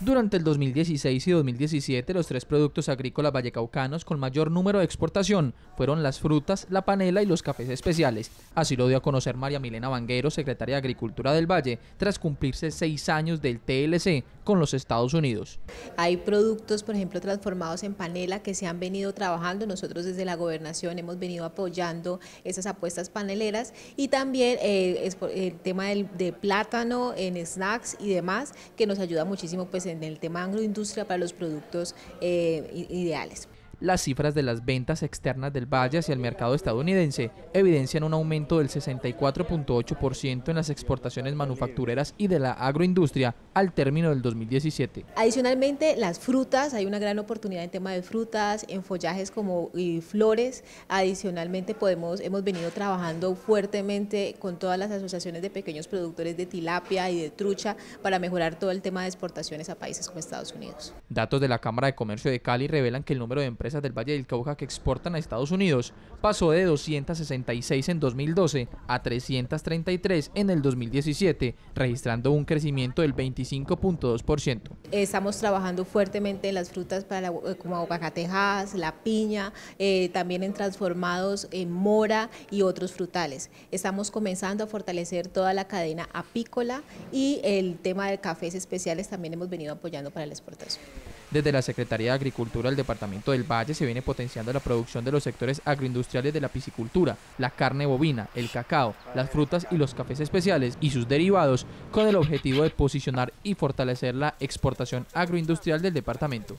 Durante el 2016 y 2017, los tres productos agrícolas vallecaucanos con mayor número de exportación fueron las frutas, la panela y los cafés especiales. Así lo dio a conocer María Milena Vanguero, secretaria de Agricultura del Valle, tras cumplirse seis años del TLC con los Estados Unidos. Hay productos, por ejemplo, transformados en panela que se han venido trabajando. Nosotros desde la gobernación hemos venido apoyando esas apuestas paneleras y también eh, el tema de plátano en snacks y demás que nos ayuda muchísimo pues pues, en el tema agroindustria para los productos eh, ideales. Las cifras de las ventas externas del Valle hacia el mercado estadounidense evidencian un aumento del 64.8% en las exportaciones manufactureras y de la agroindustria al término del 2017. Adicionalmente, las frutas, hay una gran oportunidad en tema de frutas, en follajes como y flores. Adicionalmente, podemos, hemos venido trabajando fuertemente con todas las asociaciones de pequeños productores de tilapia y de trucha para mejorar todo el tema de exportaciones a países como Estados Unidos. Datos de la Cámara de Comercio de Cali revelan que el número de empresas del Valle del Cauca que exportan a Estados Unidos pasó de 266 en 2012 a 333 en el 2017, registrando un crecimiento del 20. 25.2%. Estamos trabajando fuertemente en las frutas eh, como aguacatejas, la piña, eh, también en transformados en mora y otros frutales. Estamos comenzando a fortalecer toda la cadena apícola y el tema de cafés especiales también hemos venido apoyando para la exportación. Desde la Secretaría de Agricultura del Departamento del Valle se viene potenciando la producción de los sectores agroindustriales de la piscicultura, la carne bovina, el cacao, las frutas y los cafés especiales y sus derivados con el objetivo de posicionar y fortalecer la exportación agroindustrial del departamento.